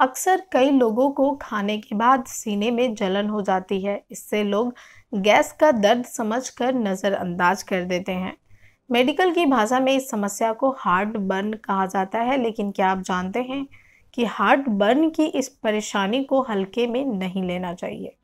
अक्सर कई लोगों को खाने के बाद सीने में जलन हो जाती है इससे लोग गैस का दर्द समझकर नज़रअंदाज कर देते हैं मेडिकल की भाषा में इस समस्या को हार्ट बर्न कहा जाता है लेकिन क्या आप जानते हैं कि हार्ट बर्न की इस परेशानी को हल्के में नहीं लेना चाहिए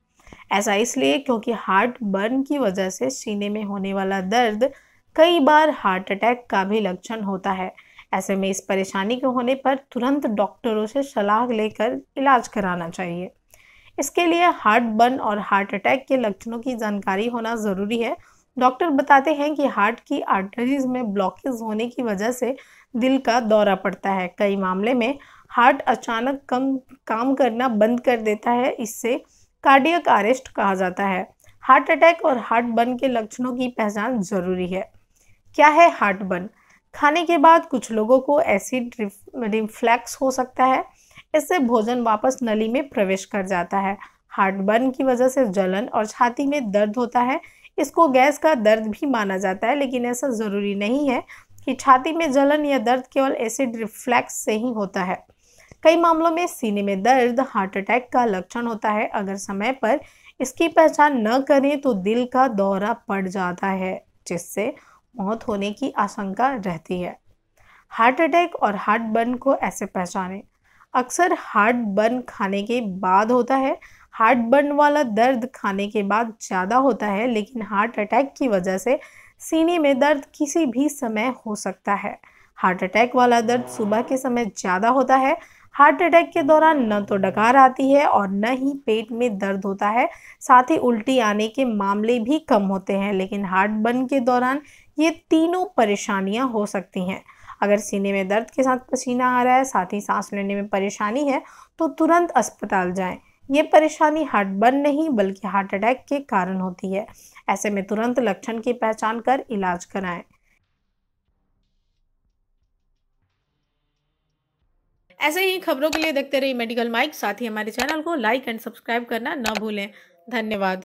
ऐसा इसलिए क्योंकि हार्ट बर्न की वजह से सीने में होने वाला दर्द कई बार हार्ट अटैक का भी लक्षण होता है ऐसे में इस परेशानी के होने पर तुरंत डॉक्टरों से सलाह लेकर इलाज कराना चाहिए इसके लिए हार्ट बर्न और हार्ट अटैक के लक्षणों की जानकारी होना ज़रूरी है डॉक्टर बताते हैं कि हार्ट की आर्टरीज में ब्लॉकेज होने की वजह से दिल का दौरा पड़ता है कई मामले में हार्ट अचानक कम काम करना बंद कर देता है इससे कार्डियक अरेस्ट कहा जाता है हार्ट अटैक और हार्ट बर्न के लक्षणों की पहचान जरूरी है क्या है हार्ट बर्न खाने के बाद कुछ लोगों को एसिड रिफ्लैक्स हो सकता है इससे भोजन वापस नली में प्रवेश कर जाता है हार्ट बर्न की वजह से जलन और छाती में दर्द होता है इसको गैस का दर्द भी माना जाता है लेकिन ऐसा ज़रूरी नहीं है कि छाती में जलन या दर्द केवल एसिड रिफ्लैक्स से ही होता है कई मामलों में सीने में दर्द हार्ट अटैक का लक्षण होता है अगर समय पर इसकी पहचान न करें तो दिल का दौरा पड़ जाता है जिससे मौत होने की आशंका रहती है हार्ट अटैक और हार्ट बर्न को ऐसे पहचानें अक्सर हार्ट बर्न खाने के बाद होता है हार्ट बर्न वाला दर्द खाने के बाद ज़्यादा होता है लेकिन हार्ट अटैक की वजह से सीने में दर्द किसी भी समय हो सकता है हार्ट अटैक वाला दर्द सुबह के समय ज़्यादा होता है हार्ट अटैक के दौरान न तो डकार आती है और न ही पेट में दर्द होता है साथ ही उल्टी आने के मामले भी कम होते हैं लेकिन हार्ट बर्न के दौरान ये तीनों परेशानियाँ हो सकती हैं अगर सीने में दर्द के साथ पसीना आ रहा है साथ ही सांस लेने में परेशानी है तो तुरंत अस्पताल जाएं। ये परेशानी हार्ट बर्न नहीं बल्कि हार्ट अटैक के कारण होती है ऐसे में तुरंत लक्षण की पहचान कर इलाज कराएं। ऐसे ही खबरों के लिए देखते रहिए मेडिकल माइक साथ ही हमारे चैनल को लाइक एंड सब्सक्राइब करना ना भूलें धन्यवाद